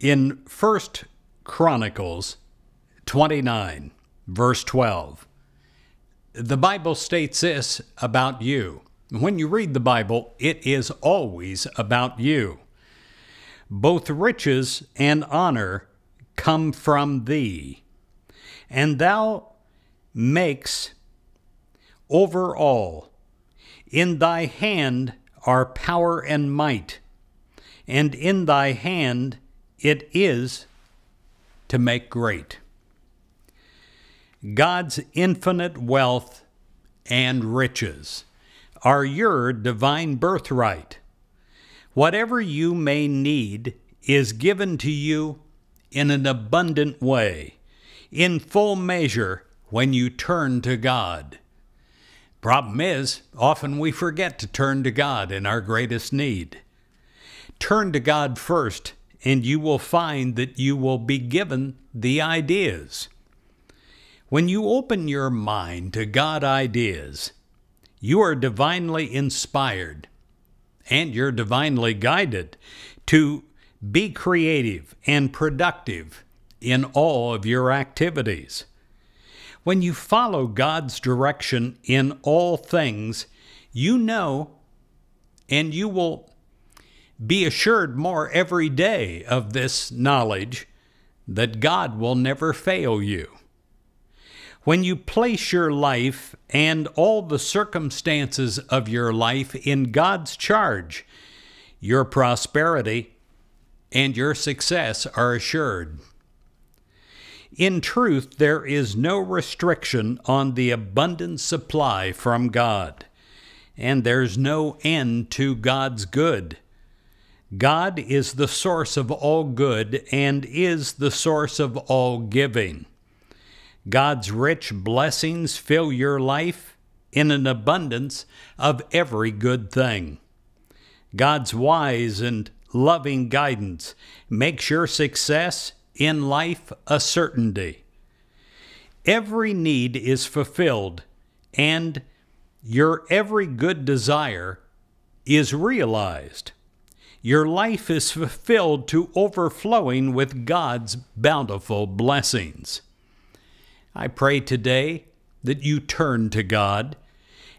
In First Chronicles 29, verse 12, the Bible states this about you. When you read the Bible, it is always about you. Both riches and honor come from thee, and thou makes over all. In thy hand are power and might, and in thy hand it is to make great. God's infinite wealth and riches are your divine birthright. Whatever you may need is given to you in an abundant way, in full measure when you turn to God. Problem is, often we forget to turn to God in our greatest need. Turn to God first and you will find that you will be given the ideas. When you open your mind to God ideas, you are divinely inspired and you're divinely guided to be creative and productive in all of your activities. When you follow God's direction in all things, you know and you will be assured more every day of this knowledge that God will never fail you. When you place your life and all the circumstances of your life in God's charge, your prosperity and your success are assured. In truth, there is no restriction on the abundant supply from God, and there's no end to God's good. God is the source of all good and is the source of all giving. God's rich blessings fill your life in an abundance of every good thing. God's wise and loving guidance makes your success in life a certainty. Every need is fulfilled, and your every good desire is realized your life is fulfilled to overflowing with God's bountiful blessings. I pray today that you turn to God,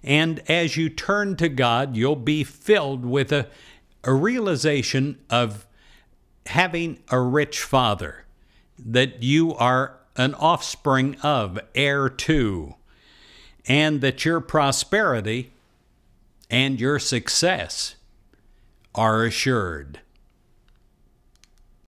and as you turn to God, you'll be filled with a, a realization of having a rich father, that you are an offspring of, heir to, and that your prosperity and your success are assured.